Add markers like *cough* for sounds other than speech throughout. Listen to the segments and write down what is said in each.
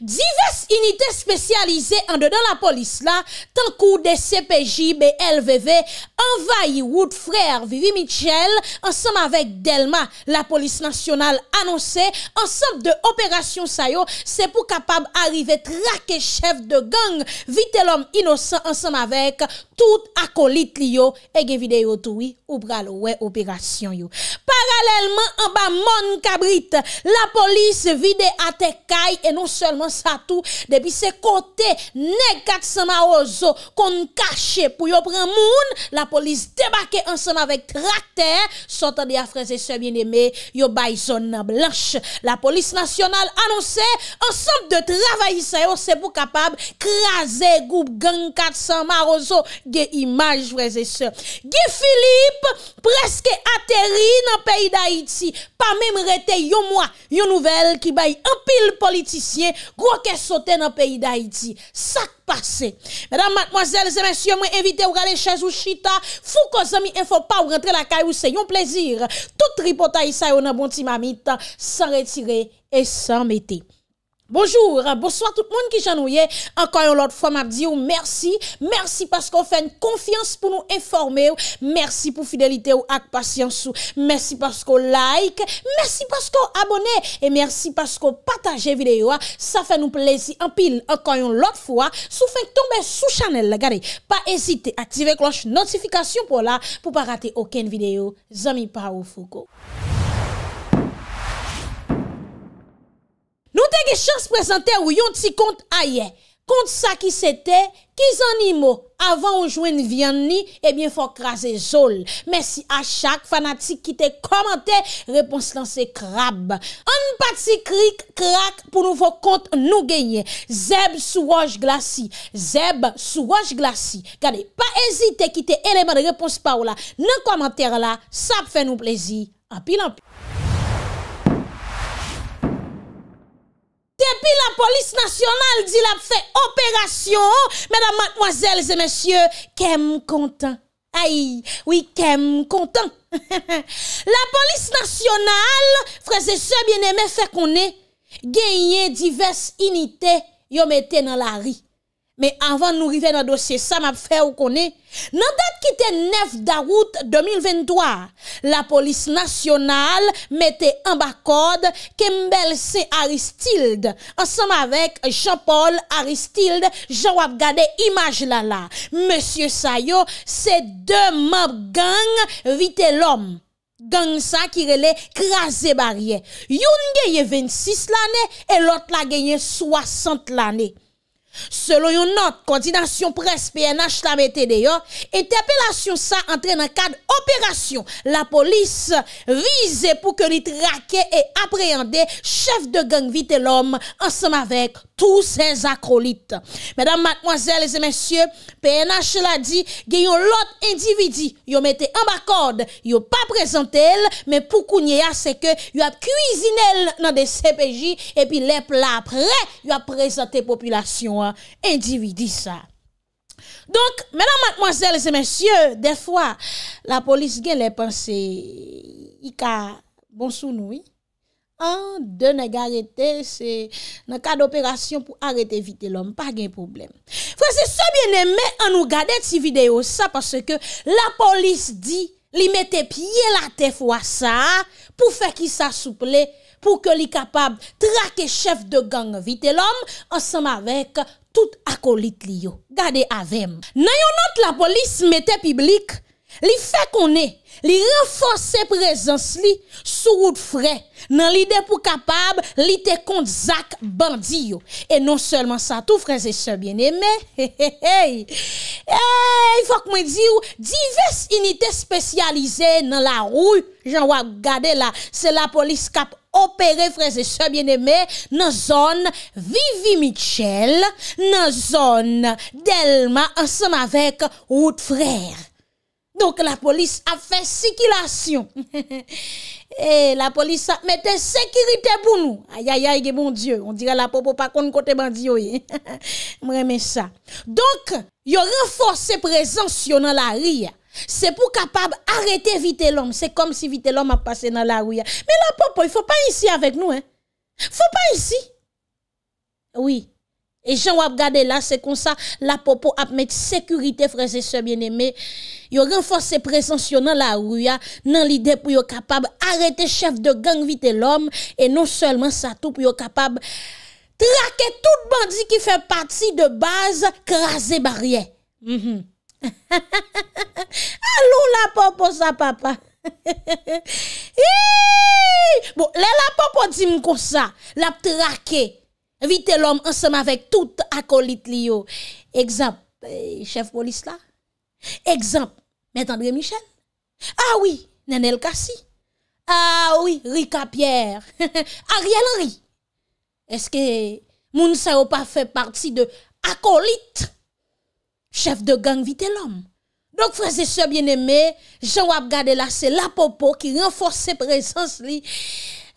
Divers unitè spesyalize an de dan la polis la, tan kou de CPJ BLVV envayi wout frèr Vivi Michel, ansam avèk Delma la polis nasyonal anonsè ansam de operasyon sa yo se pou kapab arrive trake chef de gang, vite l'om inosan ansam avèk, tout akolit li yo, e ge vide yo toui ou pral we operasyon yo Paralèlman, an ba mon kabrit, la polis vide ate kaj, e non selman sa tou. Depi se kote ne katsan ma ozo kon kache pou yo pren moun la polis debake ansan avek trakte. Sotan di a freze se bineme yo bay zon nan blanche. La polis nasyonal anonse ansan de travayisay ose pou kapab krasen goup gen katsan ma ozo gen imaj freze se. Gen Filip preske ateri nan peyi da Iti pa mem rete yo mwa yo nouvel ki bay apil politisye Gwo ke sote nan peyi da iti. Sak pase. Medan matmozèl, zè mèsyè mwen evite ou gale chèz ou chita. Fou ko zè mi enfo pa ou rentre la kay ou se. Yon plezir. Tout ripota yisa yon nan bonti mami. San retire et san meti. Bonjour, euh, bonsoir tout moun ki jan ou ye, ankan yon lot fwa mardi ou, mersi, mersi pasko fè n konfians pou nou informe ou, mersi pou fidelite ou ak pasyans ou, mersi pasko like, mersi pasko abone, e mersi pasko pataje videyo a, sa fè nou plezi an pil ankan yon lot fwa, sou fè n tombe sou chanel la gade, pa ezite ative kloche notifikasyon pou la pou pa rate oken videyo, zami pa ou foko. Mwen te ge chans prezante ou yon ti kont aye, kont sa ki sete, ki zanimo, avan ou jwen vyan ni, ebyen fok raze zol. Mwen si a chak fanatik ki te komante, repons lan se krab. An pati krik krak pou nou fok kont nou genye. Zeb sou waj glasi, zeb sou waj glasi. Gade, pa ezite ki te eleman repons pa ou la. Nen komante la, sa pfe nou plezi. An pil an pil. Depi la polis nasyonal di la fè operasyon, mèdam matmwazèl zè mèsyè, kem kontan. Ay, oui, kem kontan. *laughs* La polis nasyonal, freze se bienemè fè konè, geye divers inite yon metè nan la ri. Men avan nou rive nan dosye, sa map fè ou konè. Nan dat ki te nef darout 2023, la polis nasyonal mette ambakod kembel se Aristilde. Ansem avèk Jean-Paul Aristilde, Jean wap gade imaj lala. Monsie Sayo, se de map gang vite lom. Gang sa ki rele krasè barye. Yon genye 26 lanè, elot la genye 60 lanè. Selon yon not koordinasyon pres PNH la mette deyo E te apelasyon sa entre nan kad Operasyon la polis Vize pou ke li trake E apreyande chef de gang Vite l'om ansam avek Tous sen akrolit Madame, mademoiselle, les messieurs PNH la di gen yon lot individi Yon mette en bakode Yon pa prezante el Men pou kounye a seke Yon ap kuisine el nan de CPJ E pi lep la apre Yon ap prezante populasyon individi sa. Donk, menan matmoazel se mensyo, defwa la polis gen le panse i ka bon sou noui an de ne garete se nan ka doperasyon pou arete vite lom, pa gen problem. Franses, se bien ne men an nou gade ti video sa, parce ke la polis di li mette piye la te fwa sa pou fe ki sa souple sa. pou ke li kapab trake chef de gang vite l'om ansam avek tout akolit li yo. Gade avem. Nan yon not la polis mette piblik, li fe konen, li renfose prezans li sou wout fre, nan li de pou kapab, li te kont zak bandi yo. E non selman sa tou, freze se bien eme, *laughs* hey, hey, hey, hey, fok mwen di ou, divers inite spesyalize nan la rou, jan wak gade la, se la polis kapab, opérer, frères et sœurs bien-aimés, dans zone Vivi Michel, dans zone Delma, ensemble avec Route Frère. Donc la police a fait circulation. *laughs* Et la police a mis sécurité pour nous. Aïe aïe aïe, bon Dieu. On dirait la popo pas contre côté bandit. *laughs* Moi, ça. Donc, ils renforcé présence dans la rue. C'est pour capable arrêter vite l'homme. C'est comme si vite l'homme a passé dans la rue. Mais la popo, il faut pas ici avec nous. Hein? faut pas ici. Oui. Et Jean wap gade là, c'est comme ça, la popo a mettre sécurité, frères et sœurs bien-aimés. Yo renforce présence dans la rue, dans l'idée pour yo capable arrêter chef de gang vite l'homme, et non seulement ça tout, pour yo capable traquer tout bandit qui fait partie de base, craser barrière. Mhm. *laughs* Alou la popo sa papa *laughs* Hiiii bon, Le la popo di mkosa Lap trake Vite lom ensem avek tout akolit li yo Ekzamp eh, Chef polis la Ekzamp Mèd André Michel Awi ah nenel kasi Awi ah rika pier *laughs* Ariel ri Eske moun sa ou pa fe parti de akolit Chef de gang Vitellom Donk fraze se bien eme Jan wap gade la se la popo Ki renforce se prezans li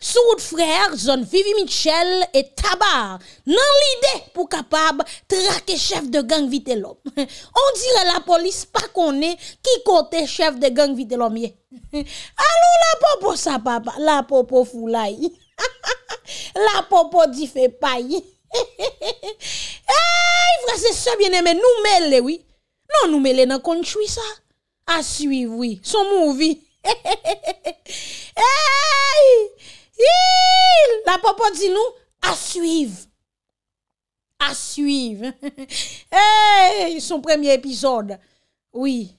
Sou wout frer, zon Vivi Mitchell Et tabar Nan lide pou kapab Trake chef de gang Vitellom *laughs* On dire la polis pa konen Ki kote chef de gang Vitellom *laughs* Alou la popo sa papa La popo fulay *laughs* La popo di fe pay Eh, frère, c'est ça bien aimé, nous mêlons oui. Non, nous mêlons dans country, ça. À suivre, oui. Son movie. *laughs* Eh, La papa dit nous, à suivre. À suivre. *laughs* Eh, Son premier épisode. Oui.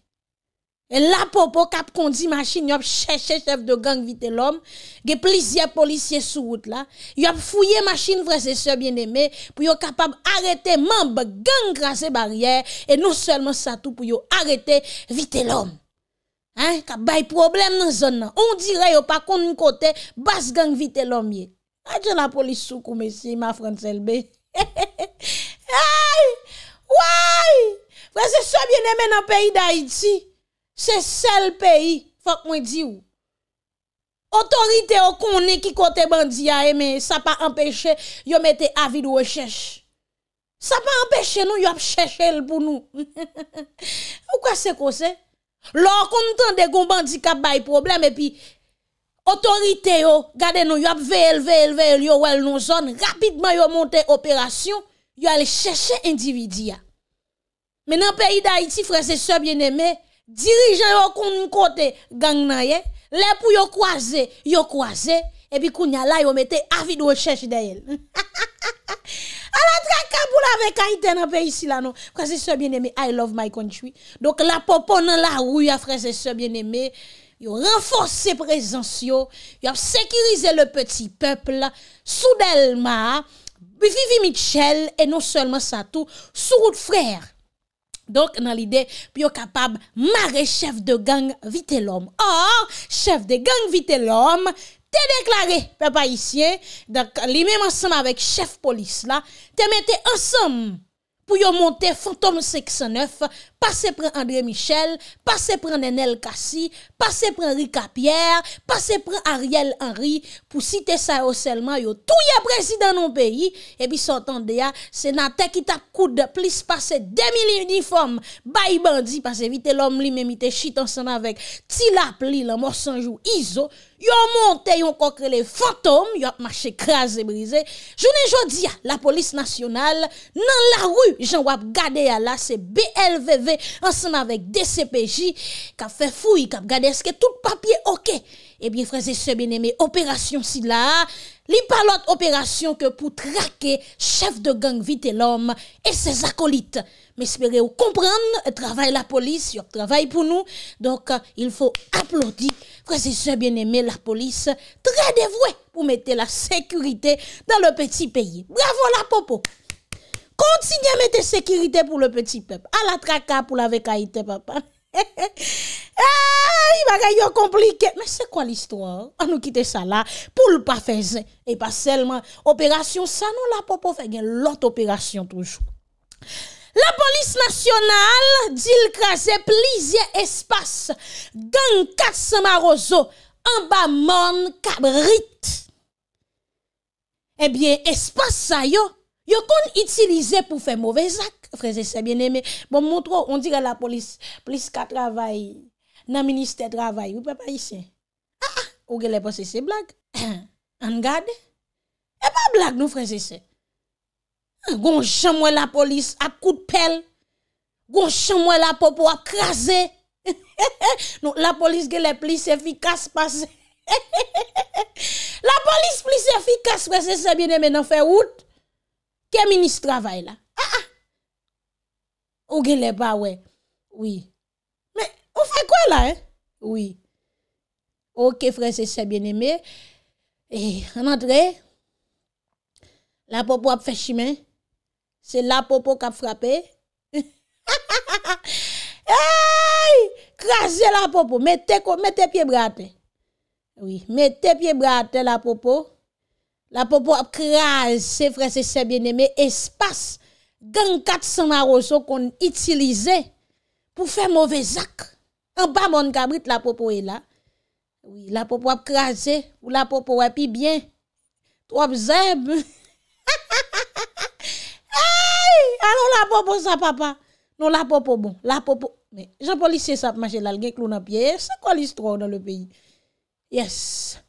Et là, Popo cap dit, machine, yop cherché chef de gang vite l'homme. Ge plusieurs policiers sur route là. Yop fouillé machine frères et sœurs bien aimé, pour yop capable arrêter membre gang grâce barrière et non seulement ça tout pour yop arrêter vite l'homme. Hein, ka bay problème dans zone On dirait yop pas kon côté basse gang vite l'homme yé. Adje la police sous kou ma France LB. Ay! *laughs* Ouais! Frères et bien aimé dans le pays d'Haïti. Se sel peyi, fòk mwen di ou. Otorite ou konen ki kote bandi ya, e eh, men, sa pa empèche, yo mette avi do we chèche. Sa pa empèche nou, yo ap chèche el pou nou. *laughs* Ou kwa se ko se? Lò, konen tan de kon bandi kap bay problem, e pi, otorite ou, gade nou, yo ap ve el, ve el, ve el, yo wèl nou zon, rapidman yo monte operasyon, yo alè chèche endividi ya. Men nan peyi da Haiti, frese se bien eme, dirigeant yo kon kote gang nan ye, le pou yo croiser, yo croiser et puis kounya là yo mette avis de recherche d'elle. *laughs* Alors traka pour avec Haïti dans pays ici là non. bien-aimé, I love my country. Donc la popo dans la rue a et c'est bien-aimé. Yo renforce présence yo, yo sécurisé le petit peuple Soudelma, Vivi Michel et non seulement ça tout, sous frère Donk nan li de pyo kapab mare chef de gang vite lom. Or, chef de gang vite lom, te deklare pe pa isyen, donk li menman seman vek chef polis la, te mette ansem. pou yon monte Fantom 609, pase pre André Michel, pase pre Nenel Kassi, pase pre Henri Capierre, pase pre Ariel Henry, pou site sa osselman yon touye prezid anon peyi, e bi sotan deya, se nan tek ki tap koud, plis pase demi li uniform, bayi bandi, pase vite lom li memite chitansan avek, ti la pli la morsanjou izo, Yon monte, yon konkre le fantom, yon ap mache kras e brize. Jounen jodi a, la polis nasyonal, nan la ru, jen wap gade a la, se BLVV, anseman vek DCPJ, kap fe fuy, kap gade eske tout papye oke. Ebyen freze se beneme, operasyon si la, li palot operasyon ke pou trake chef de gang Vitellom e se zakolite. Mais vous comprendre travail la police, travail pour nous. Donc, euh, il faut applaudir, frères et sœurs bien-aimés, la police, très dévouée pour mettre la sécurité dans le petit pays. Bravo la popo! Continuez à mettre sécurité pour le petit peuple. À la traca pour la vécaïté, papa. *laughs* Il va compliqué. Mais c'est quoi l'histoire? On nous quitter ça là pour le pas faire. Et pas seulement opération, ça non, la popo fait l'autre opération toujours. La polis nasyonal dil krasè plizye espas gen kats ma rozo an ba moun kabrit. Ebyen espas sa yo, yo kon itilize pou fe mouvezak, freze se bieneme. Bon moutro, on dire la polis, pliz ka travay, nan minister travay, ou pe pa yise? A ah, a, ah, ouge le posese blag, *coughs* an gade? E pa blag nou freze se. Gon chan mwen la polis ap kout pel. Gon chan mwen la popo ak krasen. *laughs* Non, la polis gwen le plis efikas pase. *laughs* La polis plis efikas prese se bieneme nan fe wout. Kè minis travay la. Ah, ah. Ou gwen le ba wè. Oui. Men, ou fè kwa la? Eh? Oui. Ou kè frese se bieneme. En andre, la popo ap fè shimen. c'est la popo qui a frappé. *laughs* hey! Crasez la popo, mettez, mettez pied bras Oui, mettez pied bras la popo. La popo a crasé, frère, c'est bien aimé, espace. Gang 400 maroso qu'on utilisait pour faire mauvais acte. En bas, mon cabrit, la popo est là. Oui, la popo a crasé, ou la popo a pi bien. Trois zèbres. *laughs* Ah, non la popo ça, papa. Non, la popo bon, la popo. Mais jean policier ça, marcher là, en C'est quoi l'histoire dans le pays? Yes.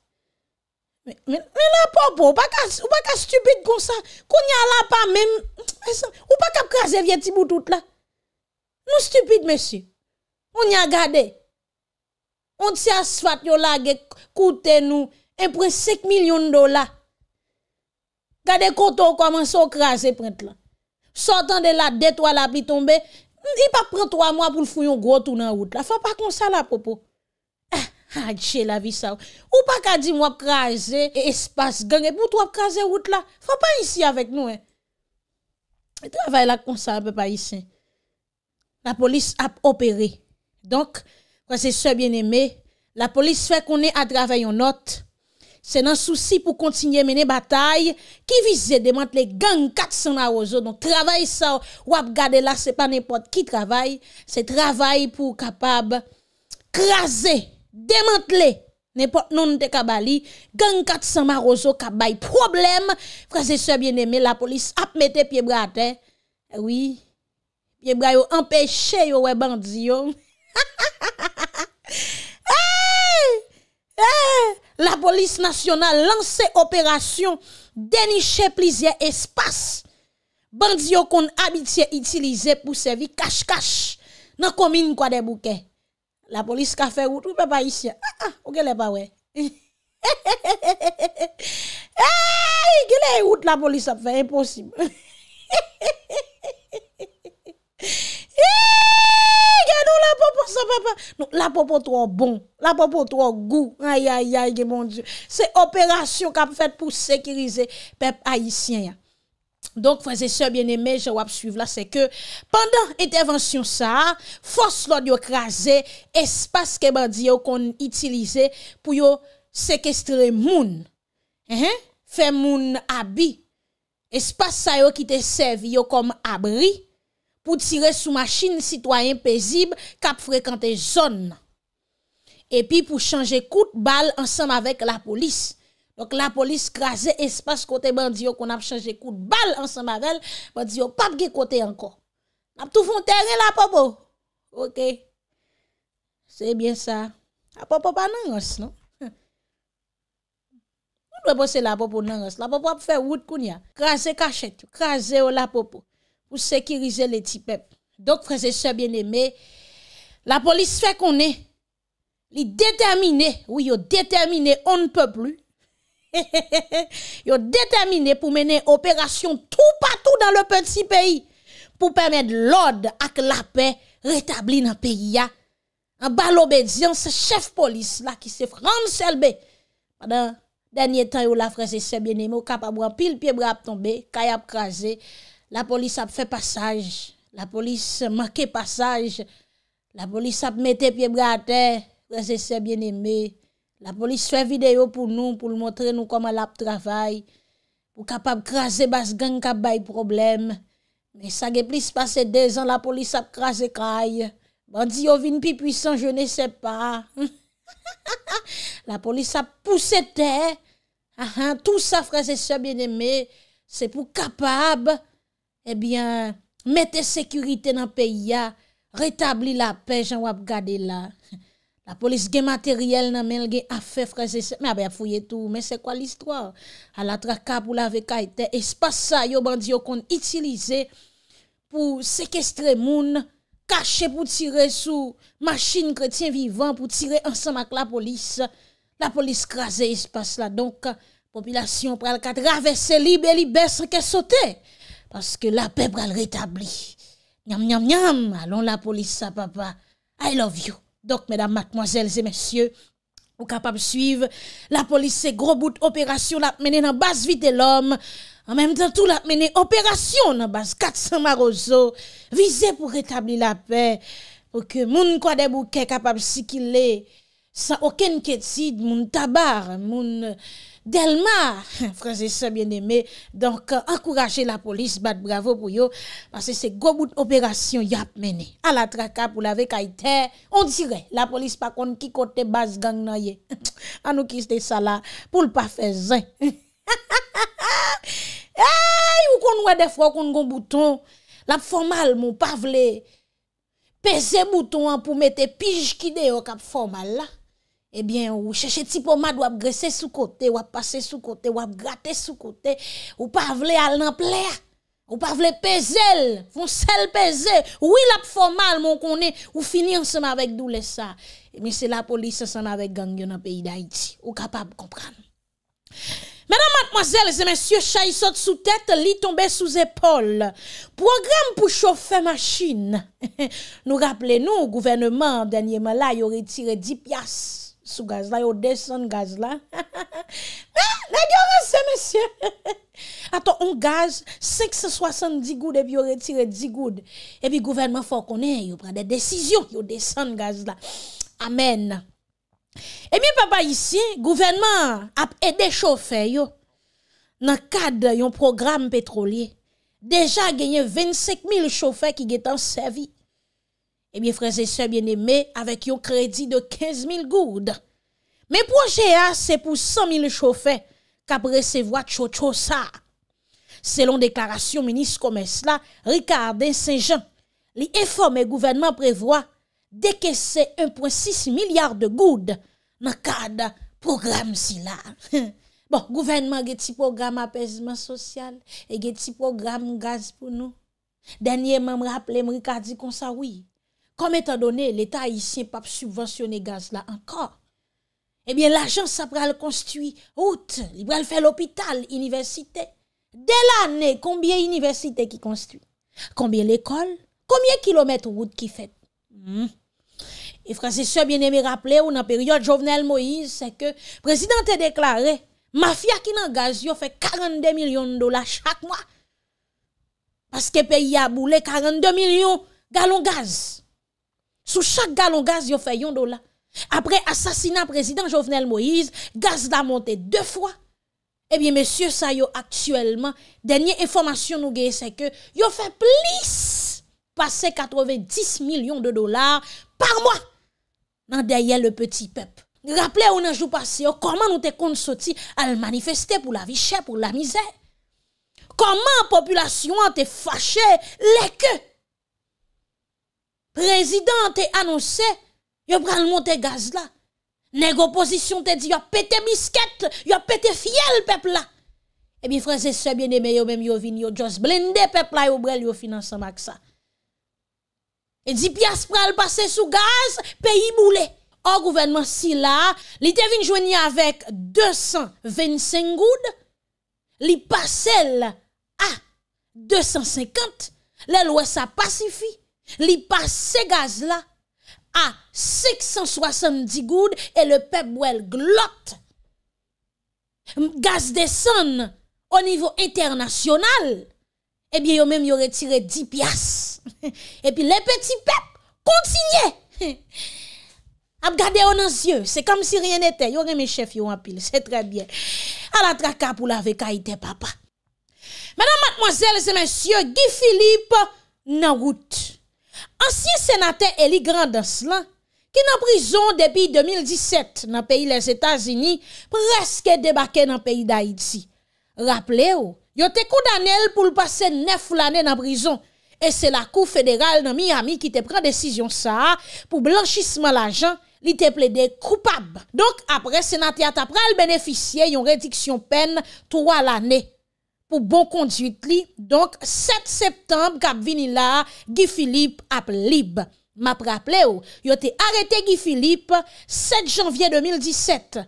Mais, mais, la popo, ou pas ka stupide comme ça. Qu'on y a là pas même. Ou pas ka craser vieux petit bout tout là. Nous stupide, monsieur. On y a gardé. On s'y asfat yo nou, coûte nous 5 millions de dollars. Gardez koto comment commence à craser print là. Sotan de la detwa la pi tombe, i pa pren 3 mwa pou l'fou yon gwo tou nan wout la. Fwa pa konsa la popo. Ah, jè la vi sa wou. Ou pa ka di mwa pkraze espas gen, e pou twa pkraze wout la. Fwa pa isi avek nou e. E travay la konsa apè pa isi. La polis ap operé. Donk, kwa se sè bien eme, la polis fè konè a travay yon nott. c'est un souci pour continuer à mener bataille qui visait démanteler gang 400 marozo? Donc, travail ça, ou garder là, c'est pas n'importe qui travaille, c'est travail pour capable craser, démanteler n'importe non de kabali, gang 400 Marozo kabay problème, frères et sœurs bien-aimés, la police a mette pied bras eh Oui, pied bras yo empêché yo wè bandi yo. *laughs* Eh! Eh! la police nationale lance opération dénicher plusieurs espaces bandits qu'on habitué utiliser pour servir cache-cache dans commune quoi des bouquets. La police ka fait ou tout papa ici. Ah ah, ou gele pas ouais. *laughs* la police a fait impossible. *laughs* Non, la popo trop bon, la popo trop goût. Aïe aïe aïe mon Dieu. C'est opération qu'a faite pour sécuriser peuple haïtien. Donc, frères et sœurs bien-aimés, je vais suivre là, c'est que pendant intervention ça, force l'autre écrasé, espace que bandit qu'on utilisé pour yo séquestrer moun. Hein? Faire moun habit. Espace ça qui te servi comme abri pou tire sou machin sitwayen pezib, kap frekante zon nan. E pi pou chanje kout bal ansam avek la polis. Dok la polis krasè espas kote ban diyo kon ap chanje kout bal ansam avek, ban diyo pap ge kote anko. Ap toufoun teren la popo. Ok. Se bien sa. La popo pa nan ross nan. Ou nou e posè la popo nan ross? La popo ap fè wout koun ya. Krasè kachet. Krasè ou la popo. pour sécuriser les petits peuples. Donc, frères et sœurs bien-aimés, la police fait qu'on est. Les oui, au déterminé, on ne peut plus. *laughs* est déterminé pour mener opération tout partout dans le petit pays pour permettre l'ordre et la paix rétablie dans le pays. En bas l'obédience, chef police là qui s'est France Pendant ben. Pendant dernier temps, la frères et sœurs bien-aimés, capable pile pied bras tomber, kayap crasé. La polis ap fè passage, la polis makè passage, la polis ap metè piè brè a tè, prezè sè bienemè. La polis fè video pou nou, pou l'motre nou koma la p'travay, pou kapab krasè bas gen kap bay problem. Mè sa ge plis pase dezan, la polis ap krasè kaj, bandi yo vin pi pwisan, je ne sè pa. *laughs* La polis ap pousè tè, ah, ah, tout sa prezè sè bienemè, se pou kapab... Ebyen, eh mette sekurite nan peyi ya, retabli la pe, jan wap gade la. La polis gen materyel nan men, gen afe freze se, mè a fouye tou, mè se kwa l'histoire? A la trakap ou la veka ete, espasa yo bandi yo kon itilize pou sekestre moun, kache pou tire sou maschine kretien vivan, pou tire ansama k la polis, la polis kaze espasa la. Donk, popilasyon pral kat ravesse libe libe se ke sote. Aske la pep gal retabli. Nyam, nyam, nyam. Alon la polis sa papa. I love you. Dok, medam, matmozels et messieurs, ou kapab suive, la polis se gro bout operasyon la menen nan bas vi de l'homme. An menm tan tou la menen operasyon nan bas katsan marozo. Vize pou retabli la pe. Ou ke moun kwa deb ou ke kapab si ki le. Sa oken ketid, moun tabar, moun... Delma, franse se bien eme Donk akourache la polis bat bravo pou yo Pase se go bout operasyon yap mene A la traka pou lave kaiten On dire, la polis pa kon ki kote bas gang na ye Anoukiste *laughs* *laughs* sa la pou l pa fe zin Ha ha ha ha Eyy, ou kon wade fwo kon kon bouton Lap formal moun, pa vle Pese bouton an pou mete pij ki de yo kap formal la Ebyen, ou cheche ti pomad wap gresse sou kote, wap pase sou kote, wap gate sou kote, ou pa vle al nan ple, ou pa vle pezel, fon sel pezel, ou il ap formal moun konen, ou fini anseman avèk dou lesa. Ebyen, se la polise san avèk gangyon an peyi d'Haïti, ou kapab kompran. Mèdan matmozèl, zè mèsyo chay sot sou tèt, li tombe sou zè pol. Program pou chofè machin. *laughs* Nou rappele nou, gouvernement, denye mè la, yo retire di pias. sous gaz là, yo descend gaz là. *laughs* Ah, les monsieur. *laughs* Attends, on gaz 570 gouttes et puis on retire 10 goud. Et puis gouvernement faut qu'on ait, prend des décisions, yo descend gaz là. Amen. Et eh bien papa ici, gouvernement a aidé chauffeur yo dans cadre yon programme pétrolier. Déjà gagné 25 000 chauffeurs qui sont service. Ebyen eh freze se bien eme avèk yon kredi de 15.000 goud. Men proje a, se pou 100.000 chofè, kapre se vwa tcho tcho sa. Selon deklarasyon menis komes la, rikardin se jan, li efo men gouvenman prevwa, deke se 1.6 milyard de goud, makada program si la. *laughs* Bon, gouvenman ge ti program apesman sosyal, e ge ti program gaz pou nou. Danye men m raple m rikardi kon sa wii. Kom etan donè, l'Etat y siye pap subventione gaz la ankor. Ebyen, eh l'ajans sa pral konstuye, route, li pral fè l'opital, universite. Dè l'anè, konbyen universite ki konstuye? Konbyen l'ekol? Konbyen kilometre route ki fèt? Hmm. E fransese, bien eme rappele, ou nan periode jovenel Moïse, se ke prezident te deklare, ma fia ki nan gaz yo fè 42 milyon dola chak mwa. Paske peyi a boule 42 milyon galon gaz. Sous chaque galon gaz, ils fait 1 dollar. Après assassinat président Jovenel Moïse, gaz a monté deux fois. Eh bien, messieurs, ça, yo, actuellement, dernière information nous gagne, c'est que ont fait plus passer 90 millions de dollars par mois dans derrière le petit peuple. Rappelez on un jour passé, comment nous te compte sorti à manifester pour la vie chère, pour la misère. Comment la population a te fâché les queues Prezident te anonsè, yo pral monte gaz la. Negoposisyon te di, yo pete misket, yo pete fiel pepla. Ebi franse sebyen eme yo, yo jos blinde pepla, yo brel yo finanse maksa. Edi pias pral pase sou gaz, peyi moule. An gouvenman si la, li te vin jwenye avek 225 goud, li pase la a 250, le lwa sa pasifi, Li passe gaz là à 670 goudes et le peuple glotte. Gaz descend au niveau international. Eh bien, yon même yon retiré 10 piastres. *laughs* et puis les petits peuples continuent. Abgade *laughs* yon nos yeux, c'est comme si rien n'était. Yon mes chef ont en pile, *laughs* c'est très bien. À la traka pour la vekaïte papa. Madame, mademoiselle, et messieurs, Guy Philippe, nan Ansyen senate Eli Grandos lan, ki nan prison depi 2017 nan peyi les Etats-Unis preske debake nan peyi Daidzi. Raple ou, yo te kou danel pou l'pase nef lanen nan prison. E se la kou federal nan Miami ki te pren desisyon sa pou blanchisme la jan li te ple de koupab. Donk apre senate atapral beneficye yon rediksyon pen 3 lanen. Pou bon konduit li, donk 7 septembe kap vini la, Guy Philippe ap libe. Ma praple ou, yo te arete Guy Philippe, 7 janvye 2017.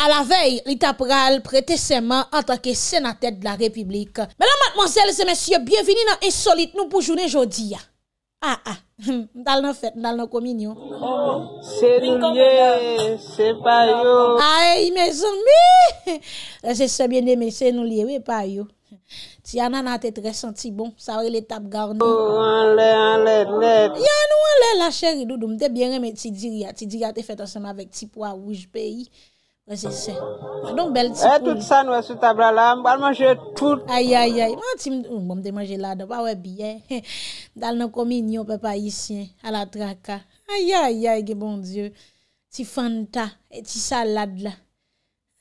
A la vey, li tap ral prete seman antake senatet de la republik. Mèlan matmanzèlze, mèsyè, byen vini nan insolite nou pou jounen jodi ya. A, ah, a, ah, *laughs* m dal nan fèt, m dal nan kominyon. Se nou liye, se pa yo. A, e, me zon mi. Eh, se sebyen neme, se nou liye, we pa yo. Ti anan an tèt resenti bon, sa wè l'etap garni. Oh, an lè, an lè, lè. Yan ou an lè la chè ridou, dò m te bè remè ti diri ya. Ti diri ya te fèt ansem avèk ti pou a wouj peyi. Vese se, mwen don bel ti pou. E tout san wese tablala, mwen manje tout pou. Ayayay, mwen ti mwen... Mwen mwen de manje lada, mwen wè biye. Dal nou komi nyo pepa yisyen, ala traka. Ayayay, ge bon dieu. Ti fanta, e ti salad la.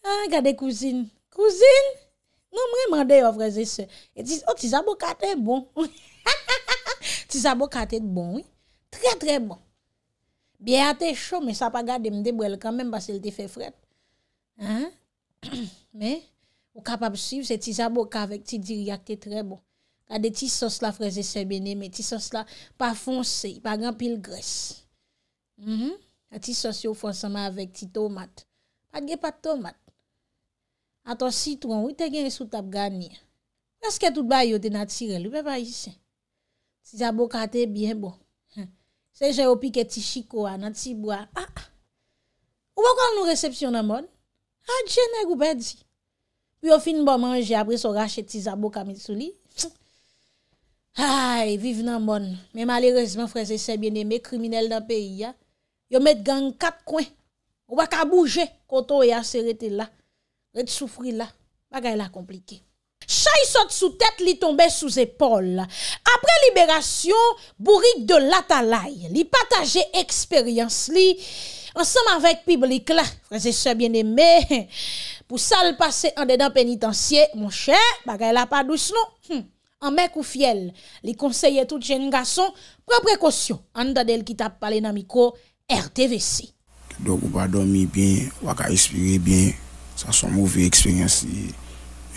Ah, ha, gade kouzin. Kouzin! Non mwen mwande yo vese se. E ti, oh, ti zabo kate bon. Ti zabo kate bon, oui. Tre tre bon. Biye ate chou, men sa pa gade mwen de bwele kamen, mwen mwen mwen mwen mwen mwen mwen mwen mwen mwen mwen mwen mwen mwen mwen mwen mwen mwen m *coughs* Mè, ou kapap siv se ti jaboka vek ti diriak te tre bon. Kade ti sos la freze sebe ne, me ti sos la pa fonse, pa gran pil gres. A ti sos yo fonse ma vek ti tomat. Patge pa tomat. A ton sitron, wite gen resout ap gani. Neske tout bayo te natire, lupè pa yise. Ti jaboka te bien bon. Se je opi ke ti chiko an, nan ti bo an. Ah, ah. Ou bakan nou resepsyon nan moun? Adje nè goupè di. Pyo fin bo manje apre so rachet ti zabo kamisou li. Hay, vive nan bon. Men malérezman freze sebyen eme kriminel nan peyi ya. Yo met gang kat kwen. Waka bouje koto we ase rete la. Rete soufri la. Bagay la komplike. Chay saute sous tête, li tombe sous épaule. Après libération, bourrique de l'Atalaï, li partageait expérience li, ensemble avec public là, frères et sœurs bien-aimés, *laughs* pour ça le passer en dedans pénitentiaire, mon cher, bagay a pas douce non. Hum. En mec ou fiel, les conseillers tout jeune garçon, prenez précaution. En d'elle qui t'a parlé dans micro RTVC. Donc, on pas dormir bien, on pas respirer bien. Ça, une mauvaise expérience.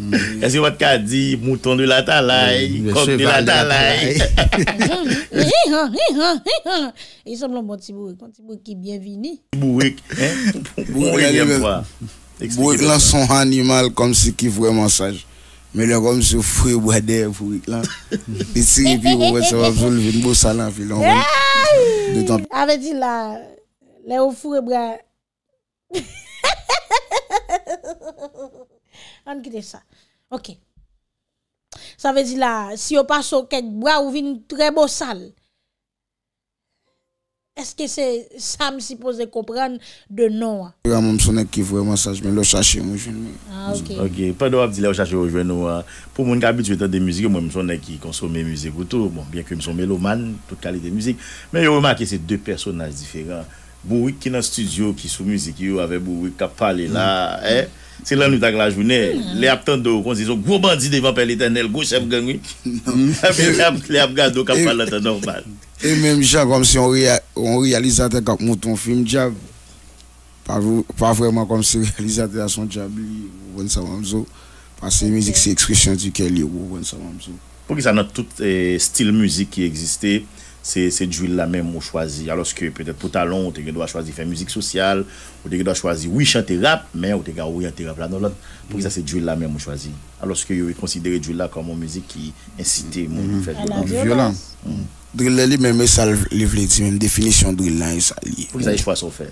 Mm. Est-ce que votre cas dit mouton de la mm. coq de la talaille? *laughs* Il semble bon petit petit qui est bienvenu. Bourrique, hein? *laughs* Euh, bourrique, là, son animal comme ce qui vraiment sage. Mais là, comme se bois d'air, là. ça *laughs* vous on quitte ça. OK. Ça veut dire là, si on passe au quelques bras ou une très beau sale. Est-ce que c'est ça me supposé comprendre de non hein? Je suis qui vraiment sage, mais le chercher mon jeune. Ah, ok. Ok, pas de dire le chercher au jeune. Hein. Pour mon habitué de musique, moi, je suis qui consomme musique musiques tout. Bon, bien que je suis mélomane, toute qualité de musique. Mais je remarque que c'est deux personnages différents. Bo wik ki nan studio ki sou müzik yo ave bo wik kap pale la, eh? Se lan nou tak la jwine, le ap tando kon zizo, gwo bandi devan pel eternel, gwo chef gen wik? Ape le ap gado kap pale la tando wak. E menm jan kom se yon realizate kak mouton film diab, pa vreman kom se realizate la son diab li, bon sa mam zo, pa se mizik se ekskrisyon di ke li yo, bon sa mam zo. Pou ki sa nan tout stil mizik ki egziste, c'est c'est d'huile là même on choisit alors que peut-être pour talon on te doit choisir faire musique sociale on te doit choisir oui chanter rap mais on te doit orienter rap là non l'autre pour mm -hmm. ça c'est d'huile là même on choisit alors que yo considéré d'huile là comme une musique qui incite mm -hmm. mon faire mm -hmm. violent mhm. drill lui même ça lui veut même définition drill là ça lié pour ça choix sont faire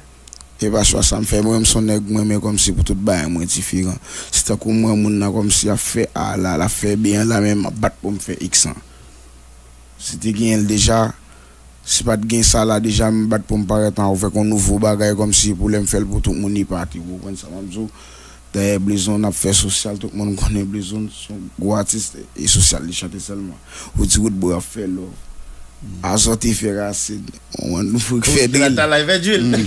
et pas choix ça me fait moi même son nèg moi mais comme si pour tout bail moi différent c'est comme moi mon comme si ah, a fait à la la fait bien la même battre pour me faire x hein. Si te gen el deja, si pat gen sa la deja mi bat pou mpare tan ou fe kon nouvo bagay kom si pou lèm fel pou tout mouni pati pou kon sa mamzou. Te blizoun ap fe sosyal tout moun kon ne blizoun son gwa ti e sosyal li chate selman. Ou ti gout bo a fel lò. a sote feras fèdil yon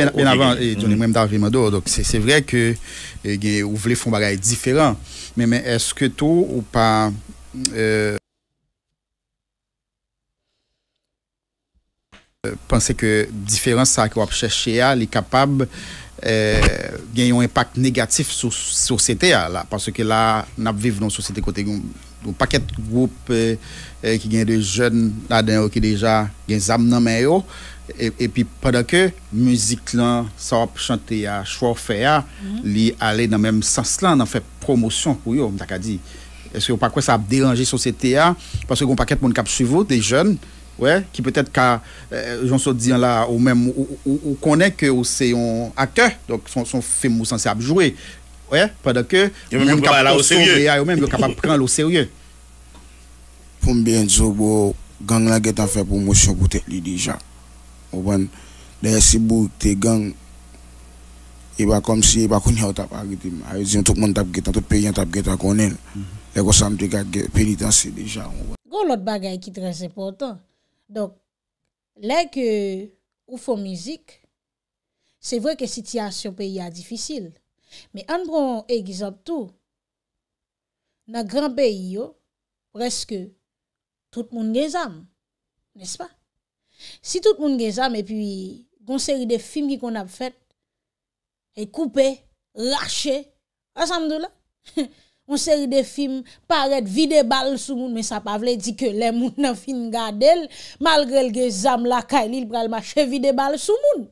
yon mwen avan cè vre ke ou vle foun bagay diferan mè mè eske euh, to ou pa pense ke diferan sa ak wap chèche ya li kapab euh, gen yon impact negatif sou sou sete ya la panse ke la nap viv nou sou sete kote yon Ou paket goup eh, eh, ki gen de jen la den ou ki deja gen zam nan men yo. E, e pi padakè, müzik lan sa ap chante ya, chwa ou fe ya, mhm. li ale nan menm sens lan, nan fe promosyon pou yo, mdaka di. Eske ou pakwè sa ap deranje sosete ya, paswe kon paket moun kap suvo, de jen, wè, ki petèt ka, eh, jonsou diyan la ou menm, ou konè ke ou se yon akè, donk son film mousan se ap jowe. Ouye, padakè, yo menm yo kapap pran la ou se ouye. Poum bè njou, bo, gang la getan fè pou mousyon pou tek li dija. Ouwen, dè yè si bou te gang, e ba kom si e ba koun yè ou tap agitim. A yè zin tout moun tap getan, tout peyen tap getan konen. E gò sam te kat peniten se dija. Gò lot bagay ki trèzè potan. Dok, lè ke ou fò mizik, se vwè ke siti asyo peyi a difisil. Me anbron e gizap tou, na granpe yo, preske tout moun gezam, nespa? Si tout moun gezam e pi gonseri de film ki kon ap fet, e koupe, lache, asam do la? Gonseri de film paret vide bal sou moun, me sa pa vle di ke le moun nan film ga del, malgre l gezam la ka elil pral mache vide bal sou moun.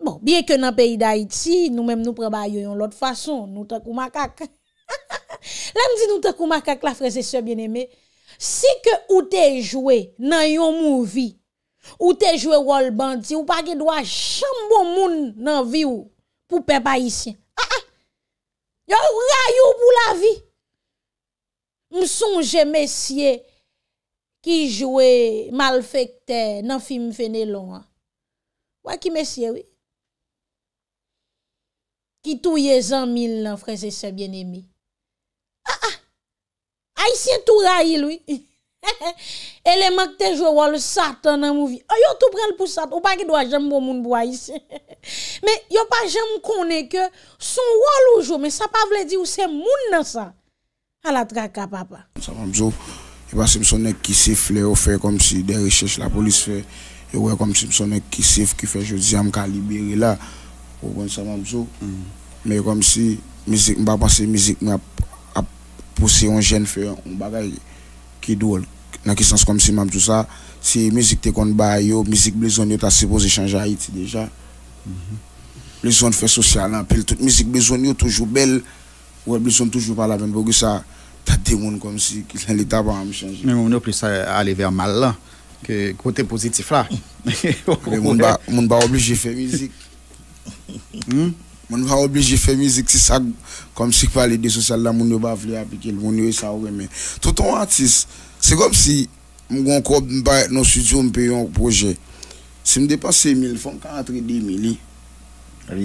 Bon, biye ke nan peyi da iti, nou menm nou prebayo yon lot fason, nou takou makak. La m di nou takou makak la freze sya bieneme, si ke ou te jwe nan yon mou vi, ou te jwe wol bandi, ou pa ge dwa chanm bon moun nan vi ou pou pe pa isyen. Ah, ah. Yo rayou pou la vi. M sonje mesye ki jwe malfekte nan film fene lon. Waki mesye wik? Ki touye zan mil nan freze se bien emi. Ah, ah. Ha ha! Aisyen tou rayi loui. *laughs* Eleman kte jou wòl satan nan mouvi. Ayo oh, tou pren l pou satan. Ou pa ki dwa jem bo moun bwa aisyen. Me yo pa jem konen ke son wòl oujou. Me sa pa vle di ou se moun nan sa. A la traka papa. Sa mam zo. Ewa si mson nek ki sifle ou fe kom si derechech la polis fe. Ewa kom si mson nek ki sifle ki fe jodi am kalibiri la. pour moi ça mais comme si musique m'a passé musique m'a a pousser un jeune faire un bagage qui doit dans qui sens comme si m'a tout ça si musique te connait bah yo musique besoin yo t'as supposé changer Haïti déjà besoin faire social en pile toute musique besoin yo toujours belle ou besoin toujours pas la même pour que ça t'as des monde comme si qui sont l'état pas *laughs* me changer mais on a plus ça aller vers mal que côté positif là mais on va on va obligé faire musique Mwen hmm? va oblije fe mizik si sa Kom si kwa lide sosyal la moun yo ba vle apike Moun yo e sa ou reme Toton atis Se kom si mwen kon kwa mba et nou studio mpe yon proje Se m depa se mil Fon kan atri de mili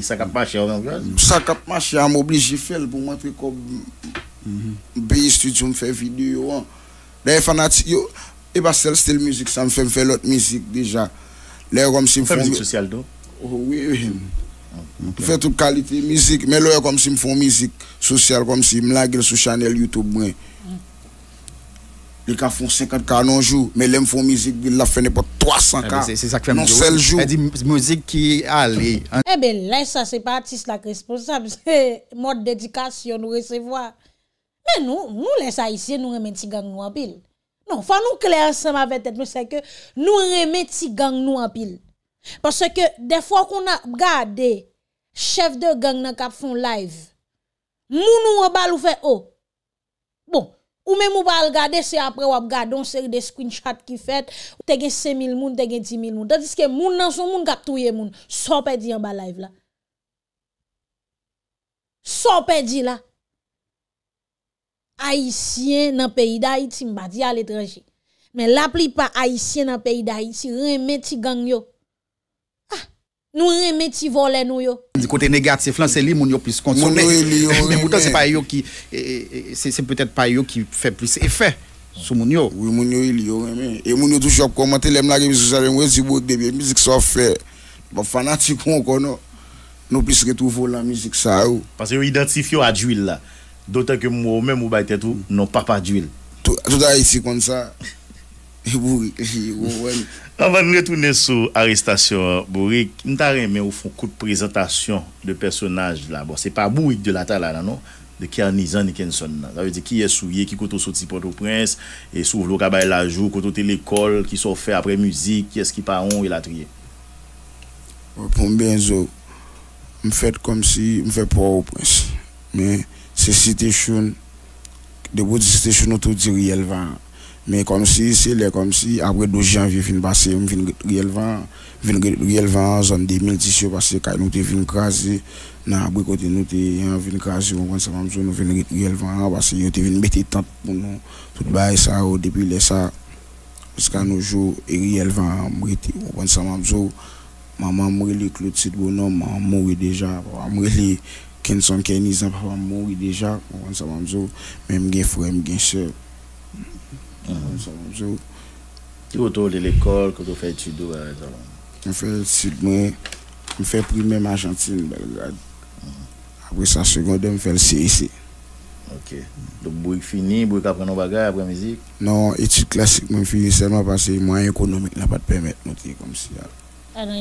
Sakap mache yon Sakap mache yon m oblije fel Mpe yon studio mpe vide yo E ba sel stil mizik San m fe lot mizik deja Mwen fe mizik sosyal do oh, Ouye ouye Fè tout kalite mizik, mè lòè kom si mfon mizik, soucièl kom si mla gil sou chanel YouTube mwen. Lè ka fon 50 ka nan jou, mè lè mfon mizik, lè fè nè po 300 ka. Moun sel jou. Mouzik ki alè. E eh bè lè sa se patis lak responsab, se *laughs* mod dedikasyon nou resevoa. Mè nou lè sa isye nou remè ti gang nou apil. Fò nou kler asema vè tèt nou seke, nou remè ti gang nou apil. Parce que des fois qu'on a gade, chef de gang nan kap foun live, moun ou wabal ou fe o. Oh, bon, ou men mou bal gade, se apre wab gade, on seri de screen chat ki fet, ou tege se mil moun, tege ti mil moun. Tadis ke moun nan son moun kap touye moun. So pe di yon ba live la. So pe di la. Aisyen nan peyi da iti mba di al etranjik. Men la pli pa aisyen nan peyi da iti, reme ti gang yo. nous remet ti volet nous yo du côté négatif là c'est gens moun yo plus consommé mais pourtant c'est pas yo qui eh, eh, eh, c'est peut-être pas yo qui fait plus effet sur moun yo oui moun yo il yo remet et moun yo toujours commenter l'aime la musique ça moi si beau de musique soit fait pas fanatique encore non nous plus retrouver la musique ça oh. parce que identifier à d'huile là d'autant que moi même ou baïté tout non pas pas d'huile tout à ici comme ça E wou wèl Avan nou etounen sou arrestasyon Bourik, mtare *laughs* men ou fon kout prezentasyon De personaj la Bon se pa Bourik de la ta la la non De kyanizan e kenson la Ki esou ye ki koto sou ti poto prens E sou vlo kabay la jou koto telekol Ki sou fe apre muzik Ki eski pa on ou la triye Mwen pou mwen zo Mwen fèt kom si mwen fèt pou a ou prens Men se sitasyon De wou di sitasyon O tou ti rielvan Men kon si, se le kon si, apre do jan vi fin basi, yon vin rielvan. Vin rielvan zon 2010 yo, basi kwa yon te vin krasi. Nan apri kote yon te vin krasi, yon kon san mamzo, yon vin rielvan. Basi yon te vin beti tant pou nou, tout bay sa, ou depi le sa. Pis ka nou jou, yon rielvan, yon kon san mamzo. Maman mwili klo tset bono, mwen mwili deja. Mwen mwili, ken son ken nizan, mwen mwili deja. Yon kon san mamzo, men mgen fwem gen se. tu autour de l'école que tu fais fè etudou a je fais études, je fais primaire fè Argentine, Belgrade. Après sa seconde fais le CIC. E. Ok, donc bou fini, bruit ek après la non Non, études classiquement seulement fini seulement économique mwen ekonomik la pat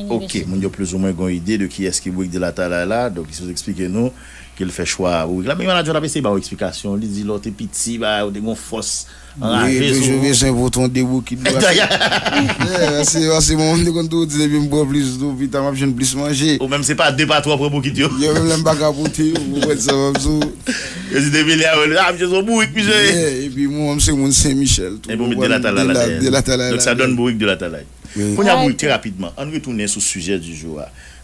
Ok, on a plus ou moins une idée de qui est ce qui est de la tala donc si vous expliquez nous qu'il fait choix. Ou la manager a passé par explication, il dit l'autre petit, bah, ou des gon Je vais un bouton de vous qui *laughs* doit. Eh, c'est ah, c'est mon de quand tout disait bien boire plus d'eau, vite m'a plus manger. Ou même c'est pas deux pas trois pour qui Yo même l'aime pas capoter, vous faites ça comme ça. Je dis débile ah, ah, là, je suis bourrique puis Et puis moi c'est mon Saint-Michel. Et pour mettre de la talaille. Donc ça donne bourrique de la talaille. On a bourrique rapidement. On retourne sur le sujet du jour.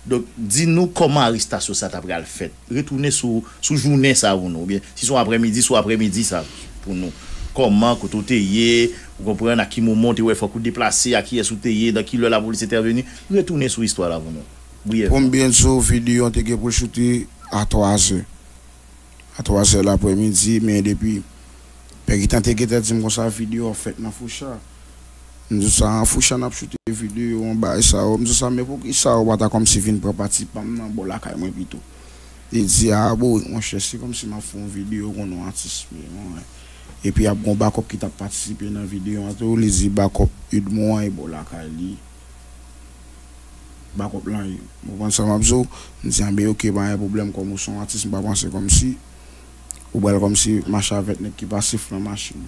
Donc, dis-nous comment l'arrestation ça t'a fait. Retournez sur sous journée ça ou bien si c'est après-midi, soit après-midi ça pour nous. Comment que tout est vous comprenez à qui moment il faut déplacer, à qui est tayé dans qui la police est intervenue. Retournez sur l'histoire là pour nous. Combien de vidéo ont été pour à 3 h À 3 heures l'après-midi, mais depuis, Peggy tante qui dit que ça vidéo en fait dans Fouchard. Mzou sa an fouch an ap choute videyo, an ba isa e ou, mzou sa me pou ki isa ou ba ta kom si vin pra pati, pam nan bo lakay mwen pito. E zi a, bo, an chese kom si ma foun videyo kon nou atis mi, mwen wey. E pi ap kon bakop ki ta patisipe nan videyo, an to li zi bakop id mwen e bo lakay li. Bakop lan yi. Mwen sa mabzo, mzou sa an be yo ke ba yon problem kon mwen son atis, mwen bakon se kom si, ou bel kom si mach avet nek ki ba sif la machi mwen.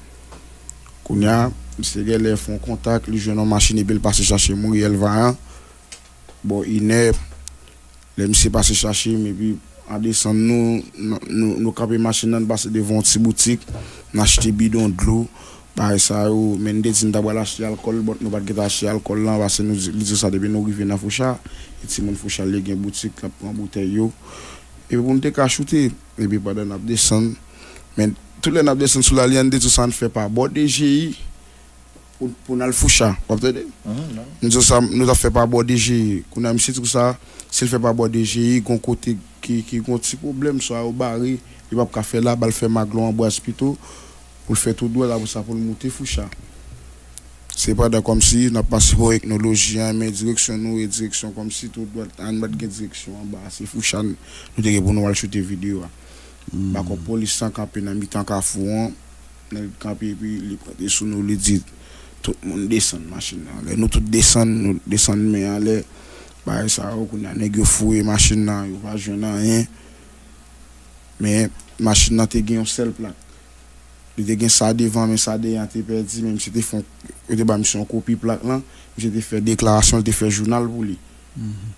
Kounia, c'est fait font contact, le jeune homme machine il passé chercher va un, Bon, il est, le monsieur passé chercher, mais puis en descendant, nous, nous, nous, nous machine, nous nous, devant une boutique, nous bidon de Par ça, mais nous avons acheté l'alcool, nous pas l'alcool là, parce que nous disons ça depuis nous arrivons à Foucha. Et si nous Foucha, il avons boutique nous prend bouteille. Et puis, nous avons et puis, pendant nous descendons, tout le nabde sont sous la liane, de tout ça ne fait pas. Bon, DGI, pour, pour nous foucha, vous comprenez? Nous ça, nous a fait pas bon DGI. on a mis tout ça, s'il fait pas bon DGI, qu'on côté qui, qui, ont petit problème, soit au baril, il va pas faire là, il faire maglon en bois plutôt, pour faire tout droit là, pour ça, pour le monter foucha. C'est pas comme si on a passé pour technologie, mais direction nous et direction, comme si tout doit en mode direction en bas. C'est foucha, nous devons nous shooter vidéo. Mm. Ba kon polis sa kape nan mi tanka fwo an, nan kape epi li kote sou nou li dit, tout moun desen machin nan. Gè nou tout desen, desen men an lè, baye sa ròkou nan negyo fwo e machin nan, yon pa jwè nan yè. Men, machin nan te gen yon sel plak. Li te gen sa devan, men sa deyan te perdi, men mi se te fon, yon te ba misyon kopi plak lan, mi se te fè deklarasyon, li te fè jounal pou li. Mm-hmm.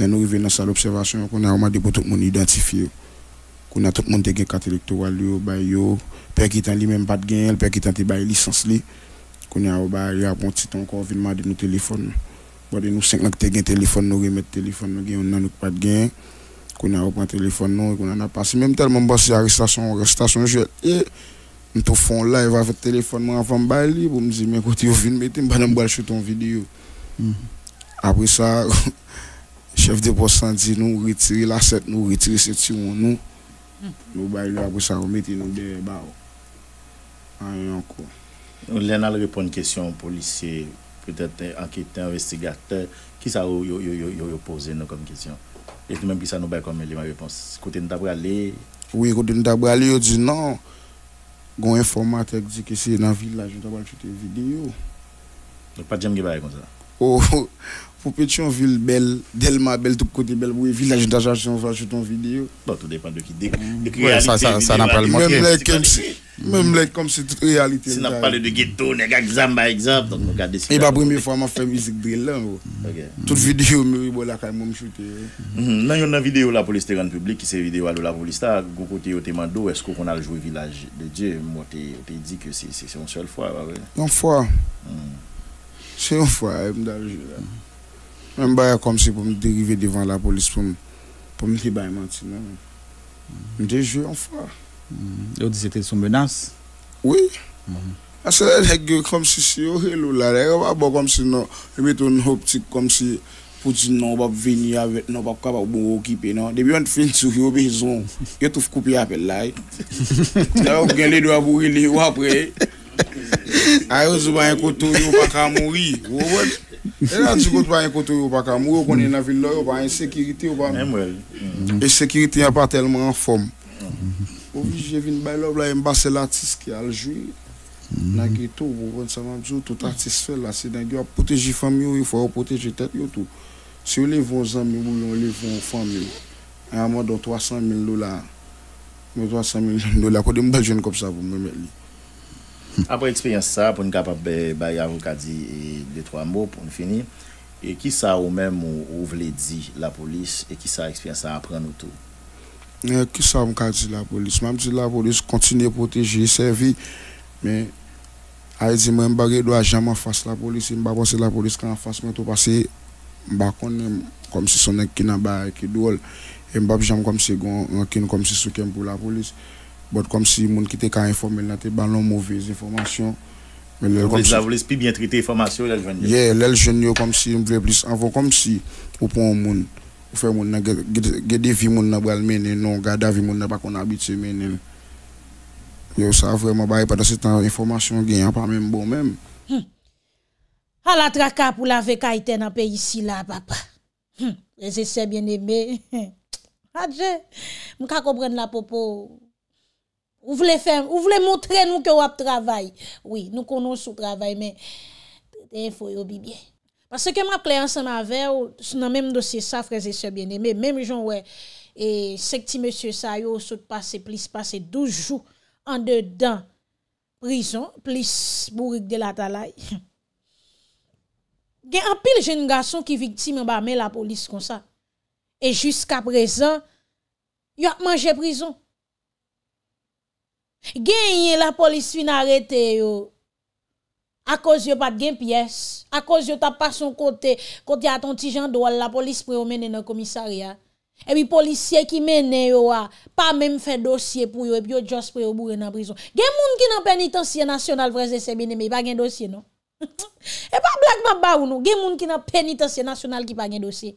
Et nous arrivons dans la salle d'observation, on a demandé pour tout le monde identifier. On a tout le monde qui a carte électorale, père qui n'a lui-même pas de gain, père qui n'a pas de licence. On bah, a eu un petit temps encore, on a nos téléphones. On a nous 5 ans qui ont téléphone, nous remettons le téléphone, on n'a pas de gain. On a repris le téléphone, on a passé. Même tellement, c'est arrestation, arrestation, je. Mwen tout fon live avec téléphone moi avant bay pour pou dire zi mwen kote yo vin mette mwen banan mwen bal choute chef de poste dit nous retirer la cette nous retirer cette nous nous bailler après ça on nous derrière bas encore on la une question policier peut-être enquêteur investigateur qui ça poser comme question et même qui ça nous comme réponse côté nous d'après aller oui côté nous d'après aller dit non gon informateur dit que c'est dans village nous pas chuter vidéo donc pas de jambe qui comme ça pour, *laughs* pour ville Belle, Delma, Belle, tout côté Belle, oui, village d'Ajaccio, on va acheter une vidéo. Bon, tout dépend de qui. Mm. De, ça, n'a pas le Même, les, comme, si, même comme c'est toute réalité. Si on a parlé de ghetto, on a exemple par exemple, donc on regarde Et la première fois, on fait musique drill là. Oh. Toute vidéo, mais voilà comme quand même, shooté. Là, il y a une vidéo la police terrain public qui c'est vidéo à la police. Là, côté au Témando, est-ce qu'on a joué Village de Dieu Moi, t'ai dit que c'est une seule fois. Une fois. Mm. Se yon fwa e, a, m dal jwe la. M bay a komse pou m degeve devan la polis pou m li bayman ti. M dejev yon fwa. Mm. Yo di se te sou menans? Oui. Mm. A se yon ek gey komse si yo, yo lola. Yo ap ap ap komse nou, yon betou nou ptik komse puti nou ap veni avet nou ap kap ap bon wokipe nou. Demi yon fin sou yon bezon, yon touf koupi ap elay. Yon gen li do ap ouli yo ap rey. A yo zi bayan koutou yo pa ka mouri Yo wot E nan zi wot bayan koutou yo pa ka mouri Konye nan vin lor yo bayan sekiriti yo pa E sekiriti yon pa telman fom Ovi jye vin bay lor Mba se l artis ki al jwi Nagi tou wot Sama mzou tout artis fel la Se dengi wap poteji fom yo Yon fwa wap poteji tet yo tout Se yon levon zan mi wou Yon levon fom yo A yon amon do 300 mil dolar Mwen 300 mil dolar Kote mba jwen kopsa wou Mwen me li Apre eksperyans sa, pou nou kapap bayar ou kadi de 3 mou pou nou fini, e ki sa ou mèm ou ou vle di la polis e ki sa eksperyans sa apren nou tou? E euh, ki sa ou mèm ou kadi la polis, mèm di la polis kontine proteji se vi, mèm a yi di mèm bagè yi do a jam an fas la polis, mèm bagè yi do a jam an fas la polis, comme si les qui qui étaient informés n'avaient pas de mauvaises informations. Comme si vous si, bien traité l'information, traiter Yeah, lèl sont si ils voulaient plus comme si ou pon monde. ou fe moun nan si vi moun nan bral menen, non pas vi moun nan menen. bon hmm. ah, la traka pou la veka nan pe la papa. Hmm. bien eme. Hmm. Adje, la popo. Ou vle fèm, ou vle montre nou ke wap travay. Oui, nou konon sou travay, men, pe te enfo yo bi bien. Pasè ke map kliens an avè, ou nan menm dosye sa, freze se bine, menm joun wè, e, sekti monsye sa yo sou pase plis pase doujou an dedan prizon, plis bourik de la talay. *laughs* Gen apil jen gason ki viktime ba men la polis kon sa. E jysk ap rezan, yo ap manje prizon. Gen yon la polis fin arete yo A koz yo pat gen piyes A koz yo tap pa son kote Kote aton ti jan do al la polis Pre o mene nan komisari ya Ebi polisye ki mene yo a Pa men fe dosye pou yo Ebi yo just pre o mou re nan prison Gen moun ki nan penitansye nasyonal Vreze se mene me Ipa gen dosye no *laughs* Epa blag ma ba ou nou Gen moun ki nan penitansye nasyonal Ki pa gen dosye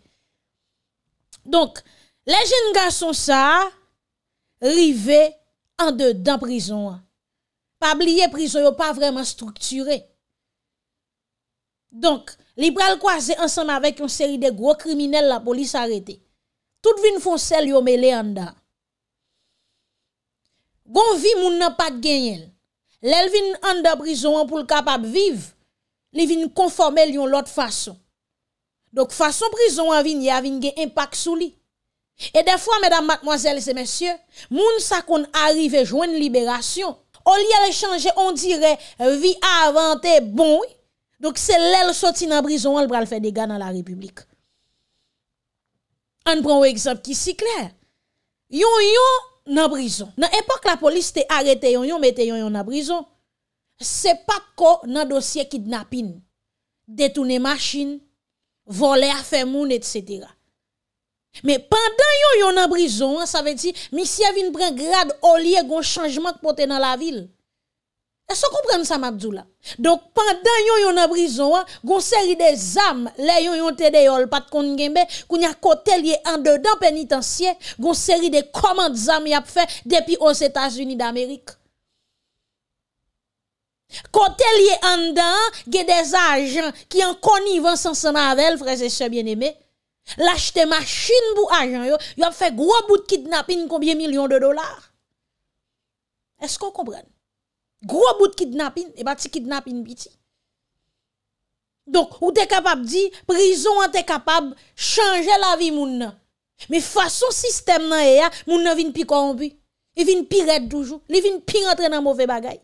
Donk Le jen ga son sa Rive An de dan prizon an. Pa bliye prizon yo pa vreman strukture. Donk, li pral kwa ze ansanm avèk yon seri de gro kriminel la polis arete. Tout vin fon sel yo me le an da. Gon vi moun nan pak genyen. Lèl vin an da prizon an pou l kapab viv. Li vin konforme lyon lot fason. Donk fason prizon an vin, ya vin gen impak sou li. E defwa, mèdam, matmoazèl, se mèsyè, moun sa kon arrive jwen liberasyon, o li alè chanje, on dire, vi avante, bon wè, dok se lèl soti nan brison, wèl bral fè dega nan la republik. An pran wè ekzab ki si klè, yon yon nan brison, nan epak la polis te arete yon yon, mète yon yon nan brison, se pa ko nan dosye kidnapin, detounè machin, volè a fè moun, etc., Mais pendant yon yon en prison, ça veut dire, monsieur vient prendre grade au lieu grand changement que porter dans la ville. Est-ce que vous comprenez ça, Mabdoula? Donc, pendant yon yon en prison, gon série des âmes, les yon yon te de pas de kon genbe, koun y a kote lié en dedans pénitentiaire, gon série de commandes âmes y a fait depuis aux États-Unis d'Amérique. Côté lié en dedans, des agents qui en connivence ensemble avec, frères et sœurs bien-aimés, L'acheter machine pour agent yo, yo fait gros bout de kidnapping combien millions de dollars. Est-ce qu'on comprend? Gros bout de kidnapping et eh pas ben, petit kidnapping petit. Donc, ou t'es capable de dire, prison, hein, t'es capable de changer la vie moun Mais façon système nan ya, eh, hein, moun nan vin pi corrompu. Il vin pi red toujours. Il vin pi rentrer dans mauvais bagay.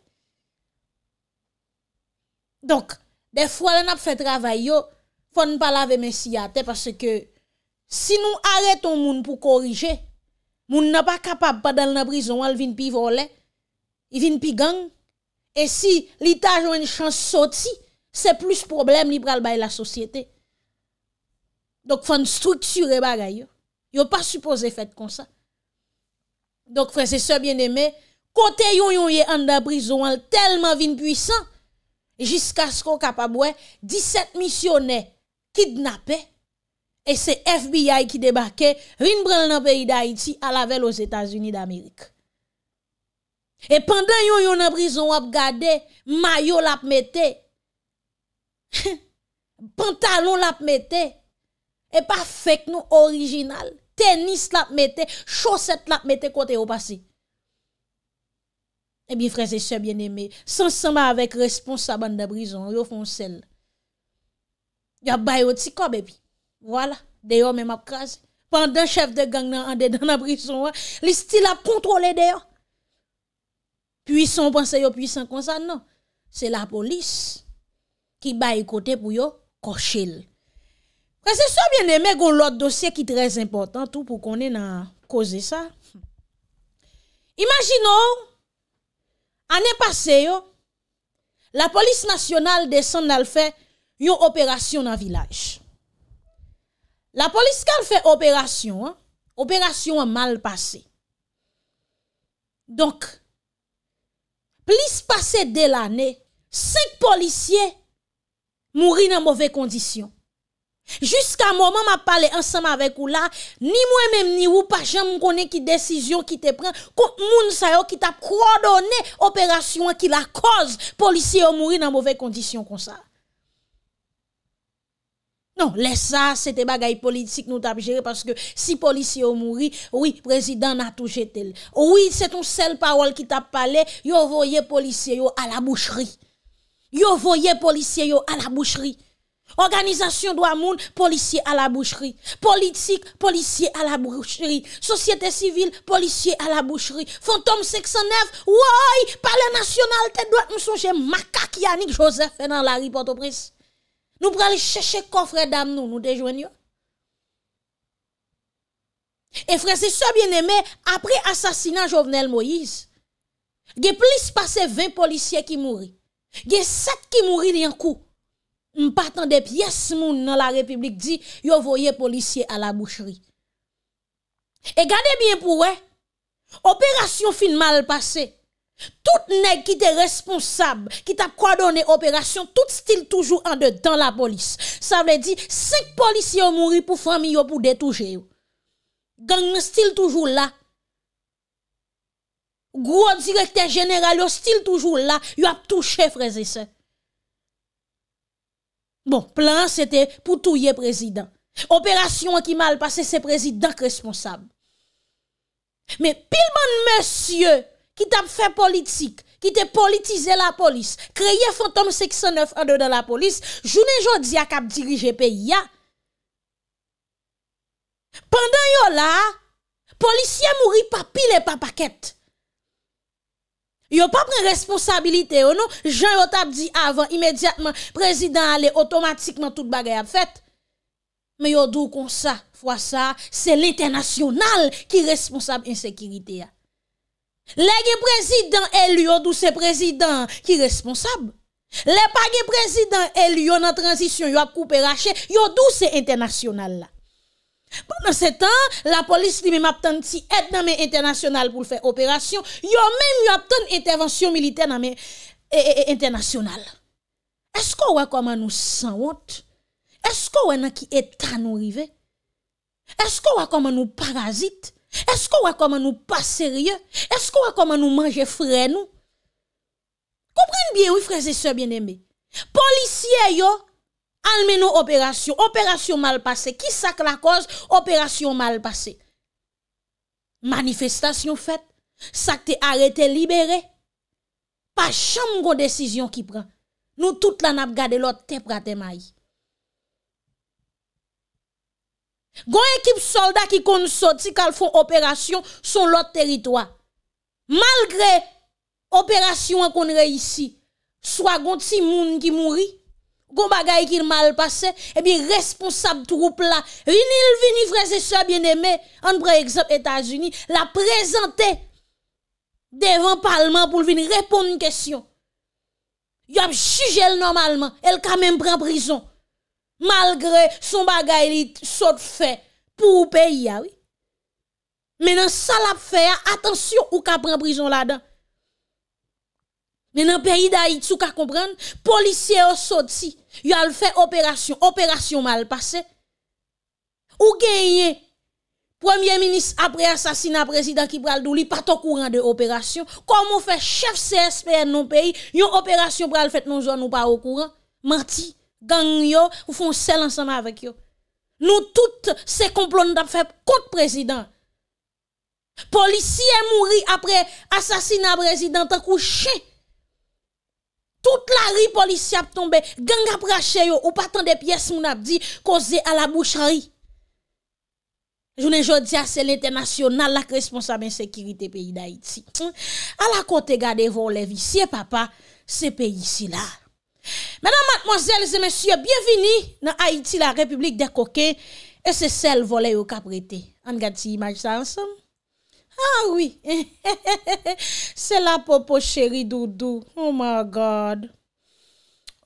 Donc, des fois, l'on a fait travail yo, faut ne pas laver mes parce que si nous arrêtons gens pour corriger, nous n'a pas capable dans la prison, il vient pi voler, il vient gang. Et si l'État a une chance sorti, c'est plus problème libre à la société. Donc, faut structurer bagay. Yo pas supposé faire comme ça. Donc, frères et sœurs bien-aimés, côté yon yon en la prison, tellement puissant, jusqu'à ce qu'on capable 17 missionnaires kidnappés, E se FBI ki debake, vin brel nan peyi da Haiti, ala vel os Etats-Unis d'Amerik. E pandan yon yon nan brison wap gade, mayo l ap mette, *laughs* pantalon l ap mette, e pa fek nou orijinal, tenis l ap mette, choset l ap mette kote yo pasi. E bi freze se bien eme, san seman avèk responsa ban nan brison, yo fon sen. Ya bayotiko bebi. wala, deyo men map kras pandan chef de gang nan ande dan nan prison li sti non. la kontrole deyo puison pan se yo puison kon sa nan se la polis ki bay kote pou yo koshel prese so bien neme kon lot dosye ki trez important tout pou konen na kose sa imagino ane pase yo la polis nasyonal de san nan fe yo operasyon nan vilaj La police qui fait opération, hein, opération a mal passé. Donc, plus passé de l'année, cinq policiers mourir dans mauvaise conditions. Jusqu'à moment m'a parlé ensemble avec ou là, ni moi même ni ou pas jamais connaît qui décision qui te prend contre les gens qui t'a coordonné opération qui la cause Policiers mourir dans mauvaise conditions comme ça. Non, laisse ça, c'était bagaille politique nous t'a géré parce que si policier ont mouri, oui, président n'a touché tel. Oui, c'est ton seul parole qui t'a parlé, yo voyé policier yo à la boucherie. Yo voyé policier yo à la boucherie. Organisation droit moun, policier à la boucherie. Politique, policier à la boucherie. Société civile, policier à la boucherie. Fantôme 609, oui, palais national, tête doit nous songe Macaque Yannick Joseph dans la riporte nous prenons chercher coffre d'âme nous, nous déjoignons. Et frère, c'est ça bien aimé, après assassinat Jovenel Moïse, il y a plus de 20 policiers qui mourent. Il y a 7 qui mourent d'un coup. pas des pièces dans la République dit, yo voyez policiers à la boucherie. Et gardez bien pour eux, opération fin mal passée. Tout nek ki te responsab, ki tap kwa donen operasyon, tout stil toujou an de dan la polis. Sa vle di, sek polisyon mouri pou fami yo pou detouje yo. Gang stil toujou la. Gwo direkter jeneral yo stil toujou la, yo ap touche freze se. Bon, plan se te pou touye prezidant. Operasyon an ki mal pase se prezidant responsab. Me pilman monsye yo, ki te ap fè politik, ki te politize la polis, kreye fantom 6912 de la polis, jounen jodi a kap dirije pe ya. Pendan yo la, polisye mouri pa pile pa paket. Yo pa pren responsabilite yo nou, joun yo tap di avan, imediatman, prezident ale, otomatikman tout bagay ap fèt. Me yo dou kon sa, fwa sa, se l'internasyonal ki responsab insekiriti ya. Les président Elio, ou ces président qui responsable. Les pas président Elio dans transition, y a coupé raché, yo douce international là. Pendant ce temps, la police lui-même a si aide dans international pour faire opération, yo même eu a intervention militaire dans mais eh, eh, eh, international. Est-ce qu'on voit comment nous sans honte? Est-ce qu'on voit dans qui état nous arrivé? Est-ce qu'on voit comment nous parasite? Esko wakoman nou pas serye? Esko wakoman nou manje frè nou? Kouprin biye ou frè zese bienembe? Polisye yo, almen nou operasyon. Operasyon malpase. Ki sak la koz, operasyon malpase. Manifestasyon fet, sakte arete libere. Pa chamgo desisyon ki pran. Nou tout la nap gade lot te prate mayi. Gon équipe soldat qui kon sorti kal font opération sur l'autre territoire. Malgré opération qu'on réussi, soit gon ti moun qui mourit, gon bagay qui mal passé, eh bien responsable troupe là, il vini frères et soeur bien-aimés, on prend exemple États-Unis, la présenter devant parlement pour venir répondre une question. Y a jugé normalement, elle quand même prend prison malgré son bagay il sot fait pour pays oui Mais ça l'a fait attention ou ka prend prison là-dedans mais dans pays d'Haïti, vous comprendre, policiers ont sorti, ils ont fait opération, opération mal passée. Ou gagné, premier ministre après assassinat président qui pral pas au courant de opération. Comment fait chef CSPN dans pays, une opération pral fait non zone ou pas au courant? Menti gang yo, ou font sel ensemble avec yo. Nous toutes ces complots nous fait contre président. Policiers mourir après assassinat président tant Toute la rue policière a tombé, gang a praché yo ou pas tant de pièces on a dit causé à la boucherie. Journée jodia, ah, c'est l'international la responsable insécurité pays d'Haïti. Hein? À la côte, gardez vos les ici papa, ce pays ici là. Menan matmozèl, zè mèsyè, bièvini nan Haiti la republik de Koke E se sel vole yo kaprete An gati imaj sa ansom ah Ha wii Se *laughs* la popo chéri doudou Oh my god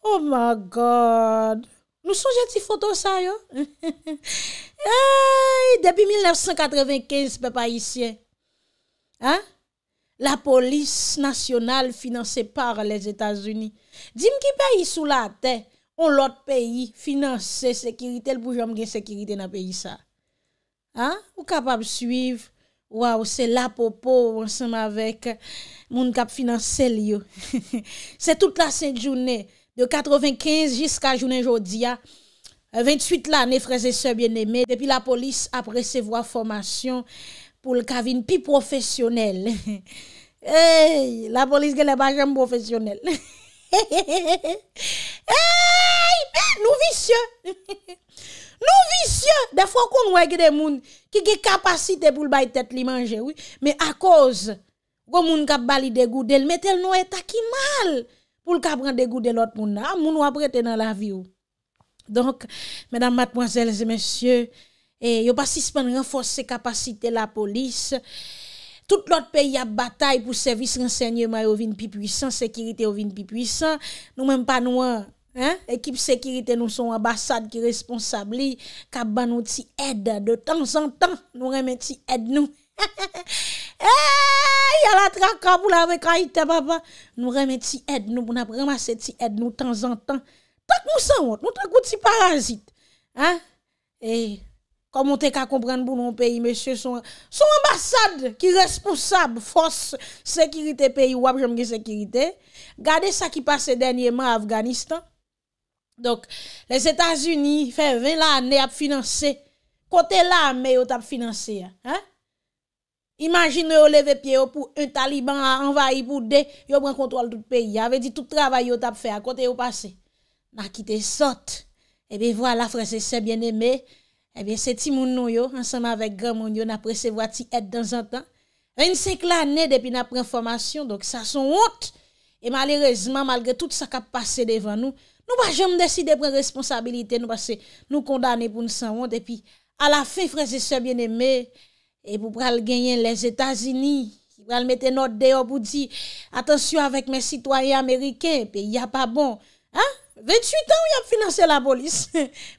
Oh my god Nou son jè ti foto sa yo Depi 1995 pe pa isye Ha La polis nasyonal finanse par les Etats-Unis. Dime ki bayi sou la te? Ou lot peyi finanse sekirite? El boujom gen sekirite na peyi sa? Ou kapab suyv? Ouaw, se la popo wansen ma vek. Moun kap finanse liyo. Se *laughs* tout la sen jounen, de 95 jiska jounen jodia, 28 lane, freze se bieneme, depi la polis apre se vwa formasyon, pou l'kavine pi profesyonel. *laughs* La polis gen lè pa jem profesyonel. *laughs* Nou visye! *laughs* Nou visye! De fwa kon wè gè de moun, ki gè kapasite pou l'bay tèt li manje. Mè a koz, gò moun kap bali degou del, mè tel nou etaki mal, pou l'kabran degou del ot moun. Ah, moun wè apre te nan la vi ou. Donk, mèdam matmoazèl zè mèsyè, E yo pasispan renfose kapasite la polis tout lot peyi ap batay pou servis rensegne ma yo vin pi pwisan sekirite yo vin pi pwisan nou menm pa nou an ekip sekirite nou son ambasade ki responsabli kap ban nou ti ed de tan zan tan nou remen ti ed nou *laughs* he he he eeey ala tra kabou la vek a ite baba nou remen ti ed nou pou nap remase ti ed nou tan zan tan tak mousan wot nou tre kouti parazit eeey komon te ka komprenn pou non peyi, mèsyè son ambassade ki responsab, fòs, sekirite peyi, wap jomge sekirite, gade sa ki pase denye man Afganistan, donk, les Etats-Unis fè 20 la anè ap finanse, kote la amè yo tap finanse, imagine yo leve pye yo pou un taliban anva yi pou de, yo bran kontrol tout peyi, yo avè di tout travay yo tap fè, kote yo pase, na ki te sote, ebe eh voilà frè se se bien emè, Ebyen eh se ti moun nou yo, ansanman vek gran moun yo, na presevwa ti et dan zantan. En se klanen depi na preformasyon, donk sa son wot. E malerezman, malgre tout sa kap pase devan nou, nou pa jem deside pre responsabilite, nou pa se nou kondane pou nisan wot. Epyi, ala fe, freze se bieneme, e pou pral genyen les Etasini, ki pral mette not deyo pou di, atensyon avek men sitwayen Ameriken, pe ya pa bon. 28 an ou yon finanse la polis.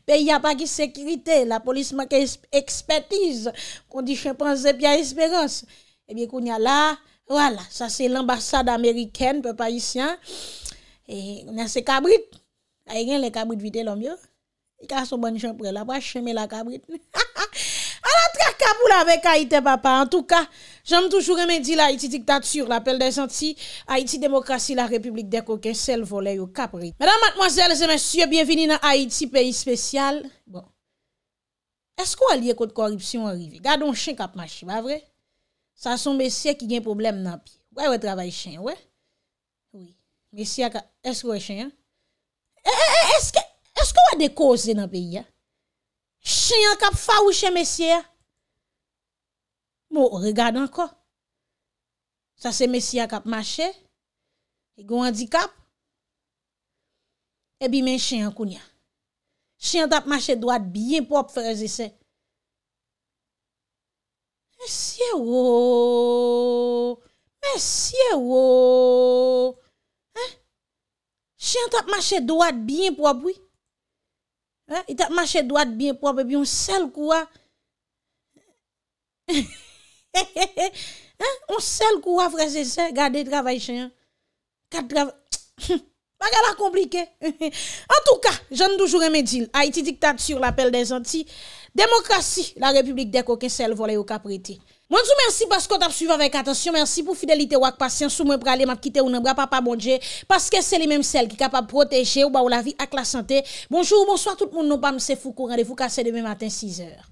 Pe yon pa ki sekirite. La polis man ke ekspertise. Kondi chen pan zep ya esperans. Ebyen koun yon la. Wala. Sa se l'ambassade amerikene pe Parisien. E yon se kabrit. A yon le kabrit vite lom yo. Yon ka son banichan pre. La *laughs* pa chen me la kabrit. Ha! Ska kap ou la vek Haiti, papa? En tou ka, jom toujou remedi la Haiti diktat sur l'apel de zanti. Haiti, demokrasi, la republik de kokensel, vole yo kap re. Madame, mademoiselle, zemensye, bienveni nan Haiti, peyi spesyal. Bon. Eskou a liye kote koripsyon wari? Gade yon chen kap machi, ba vre? Sa son mesye ki gen problem nan pi. Wè wè travay chen, wè? Oui. Mesye, eskou wè chen? Eskou wè dekoze nan peyi? Chen kap fawou chen mesye? Ou bon, regade anko Sa se mesye ak ap mache E gwen di kap E bi men chen akoun ya Chen tap mache doat Bien pou ap fereze se Mesye wooo oh. Mesye oh. wooo Chen tap mache doat Bien pou ap wii E tap mache doat bien pou ap E bi yon sel kouwa E On *laughs* hein? seul coup à frère ça. garder travail chien. Quatre travail. la *laughs* compliqué. *laughs* en tout cas, j'en toujours aimé dire Haïti dictature l'appel des Antilles, démocratie, la République des coquins celle volée au caprété. Moi, je vous remercie parce que vous avez suivi avec attention. Merci pour fidélité ou patience. Sous moi, pour aller quitter ou ne papa bon Dieu. Parce que c'est les mêmes celles qui sont capables de protéger ou bah, la vie avec la santé. Bonjour, bonsoir tout le monde. Non, pas M. Foucault. Rendez-vous cassé demain matin 6 h